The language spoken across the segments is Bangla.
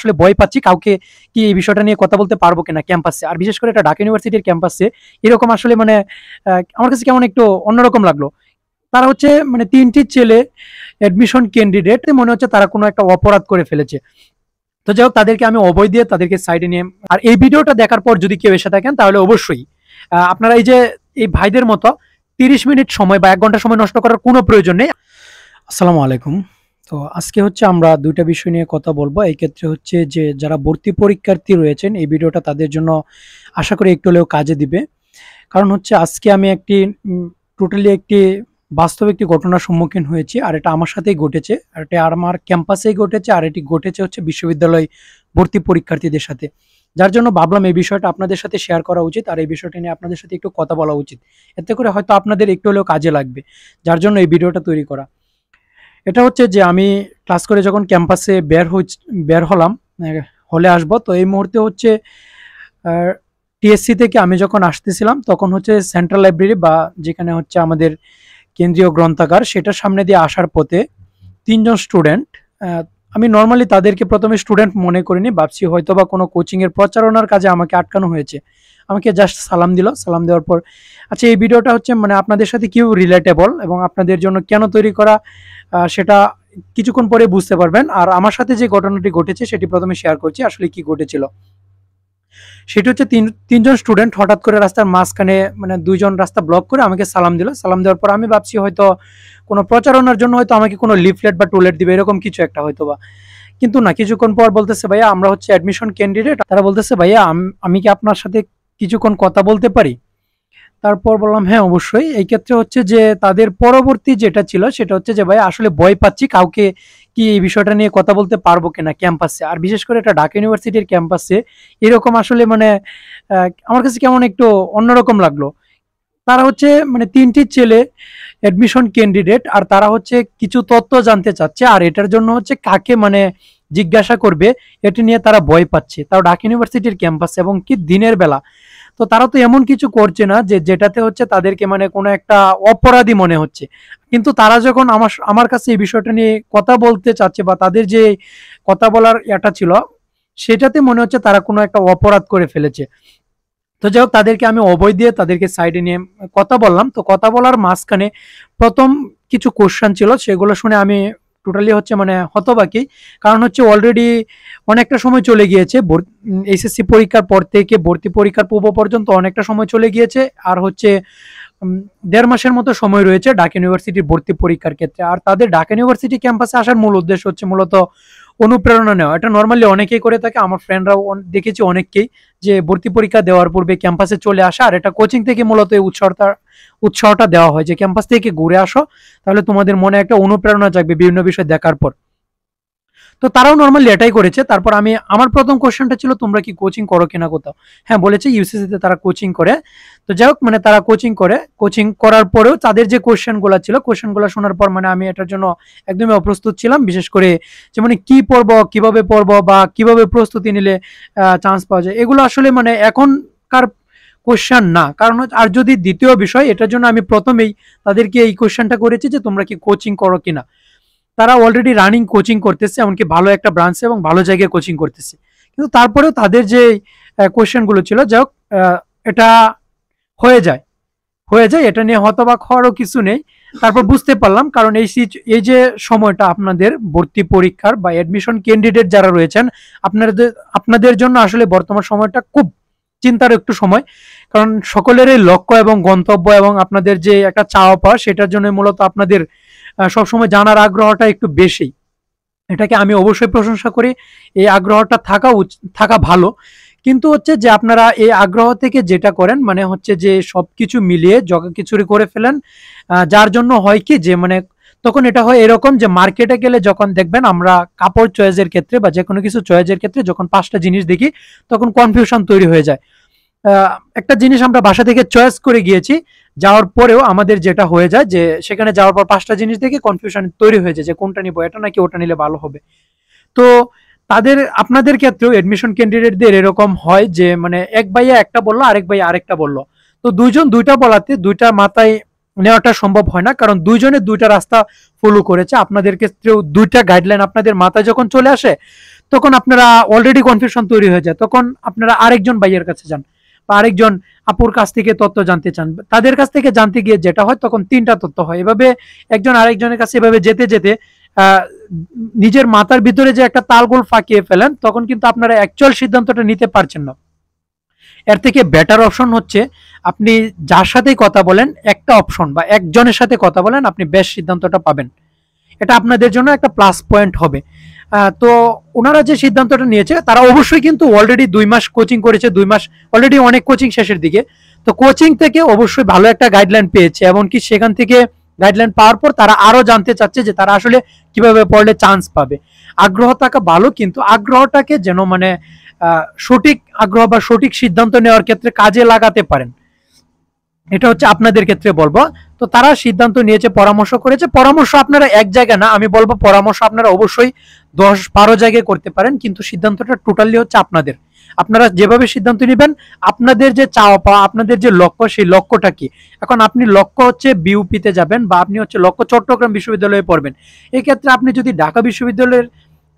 আসলে ভয় পাচ্ছি কাউকে কি এই বিষয়টা নিয়ে কথা বলতে পারবো কিনা ক্যাম্পাসে আর বিশেষ করে একটা ঢাকা ইউনিভার্সিটির ক্যাম্পাসে এরকম আসলে মানে আমার কাছে কেমন একটু অন্যরকম লাগলো তারা হচ্ছে মানে তিনটি ছেলে অ্যাডমিশন ক্যান্ডিডেট মনে হচ্ছে তারা কোনো একটা অপরাধ করে ফেলেছে তো যাই তাদেরকে আমি অবয় দিয়ে তাদেরকে সাইডে নিয়ে আর এই ভিডিওটা দেখার পর যদি কেউ এসে থাকেন তাহলে অবশ্যই আপনারা এই যে এই ভাইদের মতো তিরিশ মিনিট সময় বা এক ঘন্টা সময় নষ্ট করার কোনো প্রয়োজন নেই আসসালামু আলাইকুম তো আজকে হচ্ছে আমরা দুইটা বিষয় নিয়ে কথা বলবো এই ক্ষেত্রে হচ্ছে যে যারা ভর্তি পরীক্ষার্থী রয়েছেন এই ভিডিওটা তাদের জন্য আশা করি একটু হলেও কাজে দিবে কারণ হচ্ছে আজকে আমি একটি টোটালি একটি বাস্তব একটি ঘটনার সম্মুখীন হয়েছি আর এটা আমার সাথেই ঘটেছে আর এটা আমার ক্যাম্পাসেই ঘটেছে আর এটি ঘটেছে হচ্ছে বিশ্ববিদ্যালয় ভর্তি পরীক্ষার্থীদের সাথে যার জন্য ভাবলাম এই বিষয়টা আপনাদের সাথে শেয়ার করা উচিত আর এই বিষয়টা নিয়ে আপনাদের সাথে একটু কথা বলা উচিত এতে করে হয়তো আপনাদের একটু হলেও কাজে লাগবে যার জন্য এই ভিডিওটা তৈরি করা এটা হচ্ছে যে আমি ক্লাস করে যখন ক্যাম্পাসে বের বের হলাম হলে আসব তো এই মুহূর্তে হচ্ছে টিএসসি থেকে আমি যখন আসতেছিলাম তখন হচ্ছে সেন্ট্রাল লাইব্রেরি বা যেখানে হচ্ছে আমাদের কেন্দ্রীয় গ্রন্থাগার সেটার সামনে দিয়ে আসার পথে তিনজন স্টুডেন্ট আমি নর্মালি তাদেরকে প্রথমে স্টুডেন্ট মনে করিনি ভাবছি হয়তো বা কোনো কোচিংয়ের প্রচারণার কাজে আমাকে আটকানো হয়েছে আমাকে জাস্ট সালাম দিল সালাম দেওয়ার পর আচ্ছা এই ভিডিওটা হচ্ছে মানে আপনাদের সাথে কেউ রিলেটেবল এবং আপনাদের জন্য কেন তৈরি করা সেটা কিছুক্ষণ পরে বুঝতে পারবেন আর আমার সাথে যে ঘটনাটি ঘটেছে সেটি প্রথমে শেয়ার করছি আসলে কি ঘটেছিল সেটি হচ্ছে তিন তিনজন স্টুডেন্ট হঠাৎ করে রাস্তার মাঝখানে মানে দুইজন রাস্তা ব্লক করে আমাকে সালাম দিল সালাম দেওয়ার পর আমি ভাবছি হয়তো কোনো প্রচারণার জন্য হয়তো আমাকে কোনো লিফলেট বা টুলেট দিবে এরকম কিছু একটা হয়তো বা কিন্তু না কিছুক্ষণ পর বলতেছে ভাইয়া আমরা হচ্ছে অ্যাডমিশন ক্যান্ডিডেট তারা বলতেছে ভাইয়া আমি কি আপনার সাথে কিছুক্ষণ কথা বলতে পারি তারপর বললাম হ্যাঁ অবশ্যই এই ক্ষেত্রে হচ্ছে যে তাদের পরবর্তী যেটা ছিল সেটা হচ্ছে যে ভাই আসলে ভয় পাচ্ছি কাউকে কি এই বিষয়টা নিয়ে কথা বলতে পারবো কিনা ক্যাম্পাসে আর বিশেষ করে এটা ঢাকা ইউনিভার্সিটির ক্যাম্পাসে এরকম আসলে মানে আমার কাছে কেমন একটু অন্যরকম লাগলো তারা হচ্ছে মানে তিনটি ছেলে অ্যাডমিশন ক্যান্ডিডেট আর তারা হচ্ছে কিছু তথ্য জানতে চাচ্ছে আর এটার জন্য হচ্ছে কাকে মানে জিজ্ঞাসা করবে এটি নিয়ে তারা ভয় পাচ্ছে তাও ঢাকা ইউনিভার্সিটির ক্যাম্পাস এবং কি দিনের বেলা তো তারা তো এমন কিছু করছে না যে যেটাতে হচ্ছে তাদেরকে মানে কোনো একটা অপরাধী মনে হচ্ছে কিন্তু তারা যখন আমার আমার কাছে এই বিষয়টা নিয়ে কথা বলতে চাচ্ছে বা তাদের যে কথা বলার এটা ছিল সেটাতে মনে হচ্ছে তারা কোনো একটা অপরাধ করে ফেলেছে তো যাই হোক তাদেরকে আমি অবয় দিয়ে তাদেরকে সাইডে নিয়ে কথা বললাম তো কথা বলার মাঝখানে প্রথম কিছু কোয়েশ্চেন ছিল সেগুলো শুনে আমি টোটালি হচ্ছে মানে হতবাকি কারণ হচ্ছে অলরেডি অনেকটা সময় চলে গিয়েছে এসএসসি পরীক্ষার পর থেকে ভর্তি পরীক্ষার পূর্ব পর্যন্ত অনেকটা সময় চলে গিয়েছে আর হচ্ছে দেড় মাসের মতো সময় রয়েছে ঢাকা ইউনিভার্সিটির ভর্তি পরীক্ষার ক্ষেত্রে আর তাদের ঢাকা ইউনিভার্সিটি ক্যাম্পাসে আসার মূল উদ্দেশ্য হচ্ছে মূলত অনুপ্রেরণা নেওয়া এটা নর্মালি অনেকেই করে থাকে আমার ফ্রেন্ডরাও দেখেছি অনেককেই যে ভর্তি পরীক্ষা দেওয়ার পূর্বে ক্যাম্পাসে চলে আসা আর এটা কোচিং থেকে মূলত এই উৎসাহটা উৎসাহটা দেওয়া হয় যে ক্যাম্পাস থেকে ঘুরে আসো তাহলে তোমাদের মনে একটা অনুপ্রেরণা জাগবে বিভিন্ন বিষয় দেখার পর তো তারাও নর্মালি এটাই করেছে তারপর আমি আমার প্রথম কোশ্চেনটা ছিল তোমরা কি কোচিং করো কিনা কোথাও হ্যাঁ বলেছে ইউসিসিতে তারা কোচিং করে তো যাই হোক মানে তারা কোচিং করে কোচিং করার পরেও তাদের যে কোশ্চেনগুলো ছিল কোশ্চেনগুলো শোনার পর মানে আমি এটার জন্য একদমই অপ্রস্তুত ছিলাম বিশেষ করে যে মানে কী পড়বো কীভাবে পড়বো বা কিভাবে প্রস্তুতি নিলে চান্স পাওয়া যায় এগুলো আসলে মানে এখনকার কোশ্চেন না কারণ আর যদি দ্বিতীয় বিষয় এটার জন্য আমি প্রথমেই তাদেরকে এই কোশ্চেনটা করেছি যে তোমরা কি কোচিং করো কিনা তারা অলরেডি রানিং কোচিং করতেছে এমনকি ভালো একটা ব্রাঞ্চে এবং ভালো জায়গায় কোচিং করতেছে কিন্তু তারপরেও তাদের যে কোয়েশ্চেনগুলো ছিল যাই হোক এটা হয়ে যায় হয়ে যায় এটা নিয়ে হতবাক হওয়ারও কিছু নেই তারপর বুঝতে পারলাম কারণ এই এই যে সময়টা আপনাদের ভর্তি পরীক্ষার বা অ্যাডমিশন ক্যান্ডিডেট যারা রয়েছেন আপনাদের আপনাদের জন্য আসলে বর্তমান সময়টা খুব চিন্তার একটু সময় কারণ সকলেরই লক্ষ্য এবং গন্তব্য এবং আপনাদের যে একটা চাওয়া পাওয়া সেটার জন্য মূলত আপনাদের সবসময় জানার আগ্রহটা একটু বেশি এটাকে আমি অবশ্যই প্রশংসা করি এই আগ্রহটা থাকা থাকা ভালো কিন্তু হচ্ছে যে আপনারা এই আগ্রহ থেকে যেটা করেন মানে হচ্ছে যে সব কিছু মিলিয়ে জগা কিছুরি করে ফেলেন যার জন্য হয় কি যে মানে তখন এটা হয় এরকম যে মার্কেটে গেলে যখন দেখবেন আমরা কাপড় চয়েসের ক্ষেত্রে বা যে কোনো কিছু চয়েসের ক্ষেত্রে যখন পাঁচটা জিনিস দেখি তখন কনফিউশন তৈরি হয়ে যায় একটা জিনিস আমরা বাসা থেকে চয়েস করে গিয়েছি যাওয়ার পরেও আমাদের যেটা হয়ে যায় যে সেখানে যাওয়ার পর পাঁচটা জিনিস দেখে কনফিউশন তৈরি হয়ে যায় যে কোনটা নিবো এটা নাকি ওটা নিলে ভালো হবে তো তাদের আপনাদের ক্ষেত্রেও এডমিশন ক্যান্ডিডেটদের এরকম হয় যে মানে এক ভাইয়া একটা বললো আরেক ভাইয়া আরেকটা বললো তো দুইজন দুইটা বলাতে দুইটা মাথায় নেওয়াটা সম্ভব হয় না কারণ দুইজনে দুইটা রাস্তা ফলো করেছে আপনাদের ক্ষেত্রেও দুইটা গাইডলাইন আপনাদের মাথায় যখন চলে আসে তখন আপনারা অলরেডি কনফিউশন তৈরি হয়ে যায় তখন আপনারা আরেকজন ভাইয়ের কাছে যান বা আরেকজন আপুর কাছ থেকে তথ্য জানতে চান তাদের কাছ থেকে জানতে গিয়ে যেটা হয় তখন তিনটা তথ্য হয় এভাবে একজন আরেকজনের কাছে এভাবে যেতে যেতে নিজের মাথার ভিতরে যে একটা তালগোল ফাঁকিয়ে ফেলেন তখন কিন্তু আপনারা অ্যাকচুয়াল সিদ্ধান্তটা নিতে পারছেন না এর থেকে বেটার অপশন হচ্ছে আপনি যার সাথেই কথা বলেন একটা অপশন বা একজনের সাথে কথা বলেন আপনি বেশ সিদ্ধান্তটা পাবেন এটা আপনাদের জন্য একটা প্লাস পয়েন্ট হবে তো ওনারা যে সিদ্ধান্তটা নিয়েছে তারা অবশ্যই কিন্তু অলরেডি দুই মাস কোচিং করেছে দুই মাস অলরেডি অনেক কোচিং শেষের দিকে তো কোচিং থেকে অবশ্যই ভালো একটা গাইডলাইন পেয়েছে এমনকি সেখান থেকে গাইডলাইন পাওয়ার পর তারা আরও জানতে চাচ্ছে যে তারা আসলে কিভাবে পড়লে চান্স পাবে আগ্রহ থাকা ভালো কিন্তু আগ্রহটাকে যেন মানে সঠিক আগ্রহ বা সঠিক সিদ্ধান্ত নেওয়ার ক্ষেত্রে কাজে লাগাতে পারেন এটা হচ্ছে আপনাদের ক্ষেত্রে বলবো তো তারা সিদ্ধান্ত নিয়েছে পরামর্শ করেছে পরামর্শ আপনারা এক জায়গায় না আমি বলবো পরামর্শ আপনারা অবশ্যই দশ বারো জায়গায় করতে পারেন কিন্তু সিদ্ধান্তটা টোটালি হচ্ছে আপনাদের আপনারা যেভাবে সিদ্ধান্ত নেবেন আপনাদের যে চাওয়া পাওয়া আপনাদের যে লক্ষ্য সেই লক্ষ্যটা কি এখন আপনি লক্ষ্য হচ্ছে বিউপিতে যাবেন বা আপনি হচ্ছে লক্ষ্য চট্টগ্রাম বিশ্ববিদ্যালয়ে পড়বেন এক্ষেত্রে আপনি যদি ঢাকা বিশ্ববিদ্যালয়ের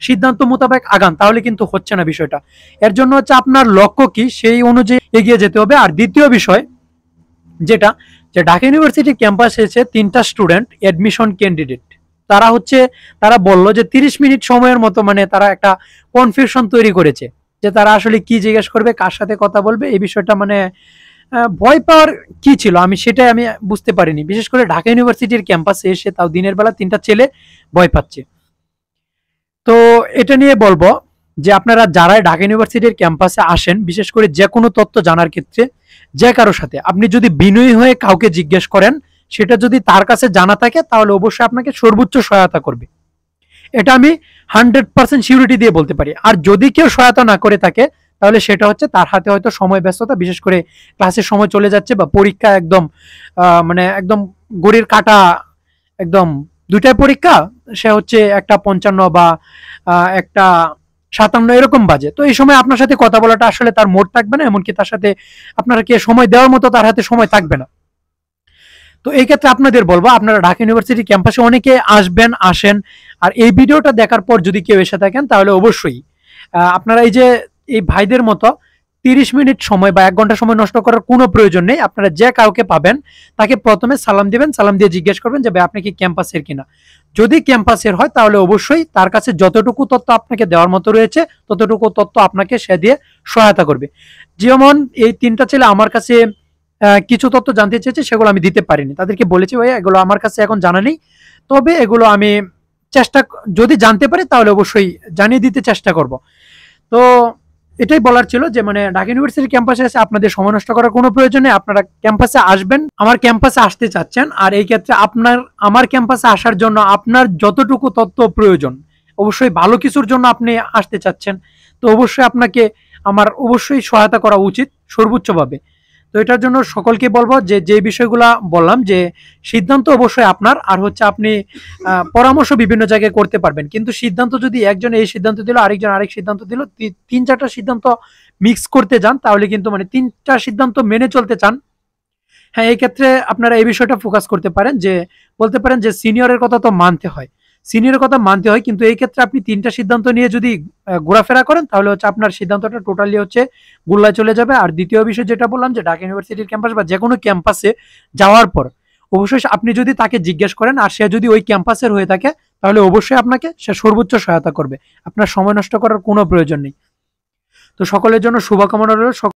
সিদ্ধান্ত মোতাবেক আগান তাহলে কিন্তু হচ্ছে না বিষয়টা এর জন্য হচ্ছে আপনার লক্ষ্য কি সেই অনুযায়ী এগিয়ে যেতে হবে আর দ্বিতীয় বিষয় যেটা যে ঢাকা ইউনিভার্সিটি ক্যাম্পাসে এসে তিনটা স্টুডেন্ট অ্যাডমিশন ক্যান্ডিডেট তারা হচ্ছে তারা বলল যে 30 মিনিট সময়ের মতো মানে তারা একটা কনফিউশন তৈরি করেছে যে তারা আসলে কি জিজ্ঞেস করবে কার সাথে কথা বলবে এই বিষয়টা মানে ভয় পাওয়ার কি ছিল আমি সেটাই আমি বুঝতে পারিনি বিশেষ করে ঢাকা ইউনিভার্সিটির ক্যাম্পাসে এসে তাও দিনের বেলা তিনটা ছেলে ভয় পাচ্ছে তো এটা নিয়ে বলবো যে আপনারা যারা ঢাকা ইউনিভার্সিটির ক্যাম্পাসে আসেন বিশেষ করে যে কোনো তথ্য জানার ক্ষেত্রে যে কারোর সাথে আপনি যদি বিনয়ী হয়ে কাউকে জিজ্ঞেস করেন সেটা যদি তার কাছে জানা থাকে তাহলে অবশ্যই আপনাকে সর্বোচ্চ সহায়তা করবে এটা আমি হান্ড্রেড পার্সেন্ট সিউরিটি দিয়ে বলতে পারি আর যদি কেউ সহায়তা না করে থাকে তাহলে সেটা হচ্ছে তার হাতে হয়তো সময় ব্যস্ততা বিশেষ করে ক্লাসের সময় চলে যাচ্ছে বা পরীক্ষা একদম মানে একদম গড়ির কাটা একদম দুইটাই পরীক্ষা সে হচ্ছে একটা পঞ্চান্ন বা একটা সাতান্ন এরকম বাজে তো এই সময় আপনার সাথে কথা বলাটা আসলে তার মোট থাকবে না এমনকি তার সাথে আপনারা কে সময় দেওয়ার মতো তার হাতে সময় থাকবে না তো এই ক্ষেত্রে আপনাদের বলবো আপনারা ঢাকা ইউনিভার্সিটি ক্যাম্পাসে অনেকে আসবেন আসেন আর এই ভিডিওটা দেখার পর যদি কেউ এসে থাকেন তাহলে অবশ্যই আপনারা এই যে এই ভাইদের মতো তিরিশ মিনিট সময় বা এক ঘন্টা সময় নষ্ট করার কোনো প্রয়োজন নেই আপনারা যে কাউকে পাবেন তাকে প্রথমে সালাম দিবেন সালাম দিয়ে জিজ্ঞেস করবেন যে ভাই আপনি কি ক্যাম্পাসের কিনা যদি ক্যাম্পাসের হয় তাহলে অবশ্যই তার কাছে যতটুকু তথ্য আপনাকে দেওয়ার মতো রয়েছে ততটুকু তথ্য আপনাকে সে দিয়ে সহায়তা করবে যেমন এই তিনটা ছেলে আমার কাছে কিছু তথ্য জানতে চেয়েছে সেগুলো আমি দিতে পারিনি তাদেরকে বলেছি ভাই এগুলো আমার কাছে এখন জানা নেই তবে এগুলো আমি চেষ্টা যদি জানতে পারি তাহলে অবশ্যই জানিয়ে দিতে চেষ্টা করব তো এটাই বলার ছিল যে মানে ঢাকা ইউনিভার্সিটি ক্যাম্পাসে এসে আপনাদের সময় নষ্ট করার কোনো প্রয়োজন নেই আপনারা ক্যাম্পাসে আসবেন আমার ক্যাম্পাসে আসতে চাচ্ছেন আর এই ক্ষেত্রে আপনার আমার ক্যাম্পাসে আসার জন্য আপনার যতটুকু তত্ত্ব প্রয়োজন অবশ্যই ভালো কিছুর জন্য আপনি আসতে চাচ্ছেন তো অবশ্যই আপনাকে আমার অবশ্যই সহায়তা করা উচিত সর্বোচ্চভাবে তো এটার জন্য সকলকে বলবো যে যে বিষয়গুলো বললাম যে সিদ্ধান্ত অবশ্যই আপনার আর হচ্ছে আপনি পরামর্শ বিভিন্ন জায়গায় করতে পারবেন কিন্তু সিদ্ধান্ত যদি একজন এই সিদ্ধান্ত দিল আরেকজন আরেক সিদ্ধান্ত দিল তিন চারটা সিদ্ধান্ত মিক্স করতে যান তাহলে কিন্তু মানে তিনটা সিদ্ধান্ত মেনে চলতে চান হ্যাঁ এই ক্ষেত্রে আপনারা এই বিষয়টা ফোকাস করতে পারেন যে বলতে পারেন যে সিনিয়রের কথা তো মানতে হয় সিনিয়র কথা মানতে হয় কিন্তু এই ক্ষেত্রে আপনি তিনটা সিদ্ধান্ত নিয়ে যদি ঘোরাফেরা করেন তাহলে হচ্ছে আপনার সিদ্ধান্তটা টোটালি হচ্ছে গুল্লায় চলে যাবে আর দ্বিতীয় বিষয় যেটা বললাম যে ঢাকা ইউনিভার্সিটির ক্যাম্পাস বা যে কোনো ক্যাম্পাসে যাওয়ার পর অবশ্যই আপনি যদি তাকে জিজ্ঞেস করেন আর সে যদি ওই ক্যাম্পাসের হয়ে থাকে তাহলে অবশ্যই আপনাকে সে সর্বোচ্চ সহায়তা করবে আপনার সময় নষ্ট করার কোনো প্রয়োজন নেই তো সকলের জন্য শুভকামনা রইল